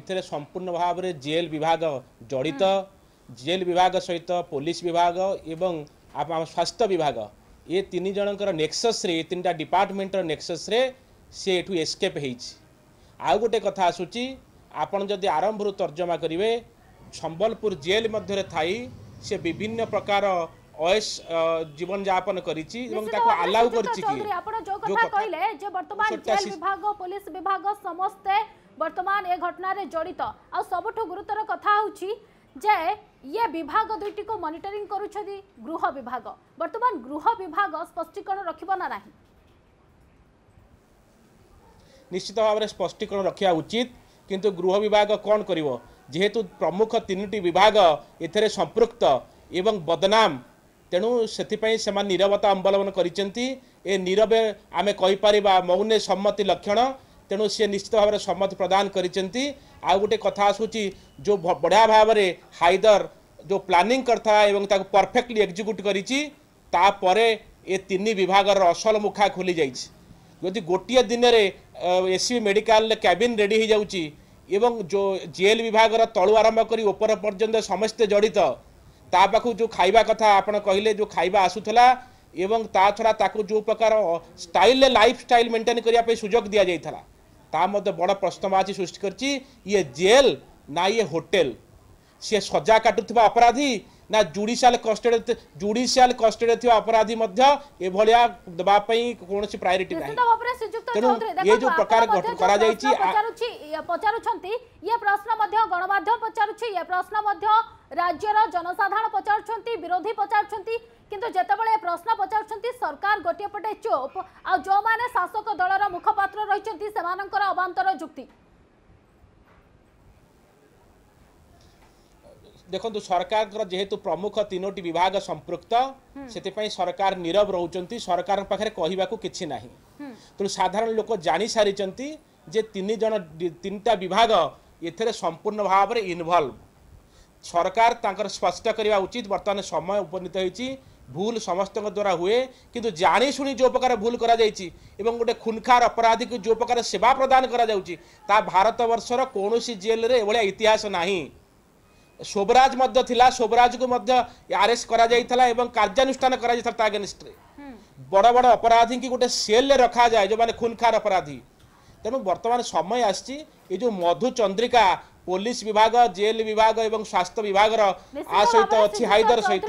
ଏଥିରେ ସମ୍ପୂର୍ଣ୍ଣ ଭାବରେ ଜେଲ୍ ବିଭାଗ ଜଡ଼ିତ ଜେଲ୍ ବିଭାଗ ସହିତ ପୋଲିସ ବିଭାଗ ଏବଂ ଆମ ସ୍ୱାସ୍ଥ୍ୟ ବିଭାଗ ଏ ତିନି ଜଣଙ୍କର ନେକ୍ସସ୍ରେ ଏ ତିନିଟା ଡିପାର୍ଟମେଣ୍ଟର ନେକ୍ସସ୍ରେ ସେ ଏଠୁ ଏସ୍କେପ୍ ହେଇଛି ଆଉ ଗୋଟେ କଥା ଆସୁଛି ଆପଣ ଯଦି ଆରମ୍ଭରୁ ତର୍ଜମା କରିବେ ସମ୍ବଲପୁର ଜେଲ୍ ମଧ୍ୟରେ ଥାଇ ସେ ବିଭିନ୍ନ ପ୍ରକାର অয়েস জীবনযাপন করিছি এবং তাকে আলাউ করিছি কি আপন যে কথা কইলে যে বর্তমান জেল বিভাগ পুলিশ বিভাগ সমস্ত বর্তমান এ ঘটনার জড়িত আবুঠু গুরুতর কথা হচ্ছে যে ইয়ে বিভাগ দুইটি মনিটরিং করছেন গৃহ বিভাগ বর্তমান গৃহ বিভাগ স্পষ্টীকরণ রখব না না নিশ্চিত ভাবে স্পষ্টীকরণ রক্ষা উচিত কিন্তু গৃহ বিভাগ কণ করব যেহেতু প্রমুখ তিনোটি বিভাগ এতে সম্পৃক্ত এবং বদনাম তেণু ସେଥିପାଇଁ ସେମାନେ ନିରବତା ଅବଲମ୍ବନ କରିଛନ୍ତି ଏ ନିରବେ ଆମେ କହିପାରିବା ମୌନେ ସମ୍ମତି ଲକ୍ଷଣ ତେଣୁ ସିଏ ନିଶ୍ଚିତ ଭାବରେ ସମ୍ମତି ପ୍ରଦାନ କରିଛନ୍ତି ଆଉ ଗୋଟେ କଥା ଆସୁଛି ଯେଉଁ ବଢ଼ିଆ ଭାବରେ ହାଇଦର ଯେଉଁ ପ୍ଲାନିଂ କରିଥିଲା ଏବଂ ତାକୁ ପରଫେକ୍ଟଲି ଏକ୍ଜିକ୍ୟୁଟ୍ କରିଛି ତାପରେ ଏ ତିନି ବିଭାଗର ଅସଲ ମୁଖା ଖୋଲି ଯାଇଛି ଯଦି ଗୋଟିଏ ଦିନରେ ଏସ୍ସିବି ମେଡ଼ିକାଲରେ କ୍ୟାବିନ୍ ରେଡ଼ି ହୋଇଯାଉଛି ଏବଂ ଯେଉଁ ଜେଲ୍ ବିଭାଗର ତଳୁ ଆରମ୍ଭ କରି ଉପର ପର୍ଯ୍ୟନ୍ତ ସମସ୍ତେ ଜଡ଼ିତ ତା ପାଖକୁ ଯେଉଁ ଖାଇବା କଥା ଆପଣ କହିଲେ ଯେଉଁ ଖାଇବା ଆସୁଥିଲା ଏବଂ ତା ଛଡ଼ା ତାକୁ ଯେଉଁ ପ୍ରକାର ଷ୍ଟାଇଲ୍ରେ ଲାଇଫ୍ ଷ୍ଟାଇଲ୍ ମେଣ୍ଟେନ୍ କରିବା ପାଇଁ ସୁଯୋଗ ଦିଆଯାଇଥିଲା बड़ प्रश्नवाची सृष्टि करे जेल ना ये होटेल सी सजा काटुवा अपराधी ना जुडिशियाल कस्टडी जुडिशियाल कस्टडी अपराधी ये कौन प्रायोरीट ना जनसाधारण पचार पचार গোটিয়ে পটে চোপ আউমানে শাসক দলর মুখপাত্র রয়েছেন সেমানকর অবান্তর যুক্তি দেখুন সরকার যেহেতু প্রমুখ তিনোটি বিভাগ সম্পৃক্ত সেপাই সরকার নীরব রোচান সরকার পাখে কহবাকে কিছু না তেমন সাধারণ লোক জানি সারি যে তিনি জন তিনটা বিভাগ এতে সম্পূর্ণ ভাবে ইনভলভ সরকার তাঁর স্পষ্ট করা উচিত বর্তমানে সময় উপনীত হয়েছি ভুল সমস্ত দ্বারা হুয়ে কিন্তু জাশুনি যে প্রকার ভুল করা যাই এবং গোটে খুনখার অপরাধী যে প্রকার সেবা প্রদান করা যাচ্ছে তা ভারতবর্ষর কৌশি জেলরে এভাবে ইতিহাস না শোভরাজ মধ্য লা শোভরাজকে মধ্য আরেস্ট করা যাই এবং কার্যানুষ্ঠান করা যাই তা এগেনস্টরে বড় বড় অপরাধী কি গোটে সেলরে রখা যায় যে খুনখার অপরাধী তেমন বর্তমান সময় আসছে এই যে মধুচন্দ্রিকা পুলিশ বিভাগ জেল বিভাগ এবং স্বাস্থ্য বিভাগর আ সহিত অছি হাইদর সহিত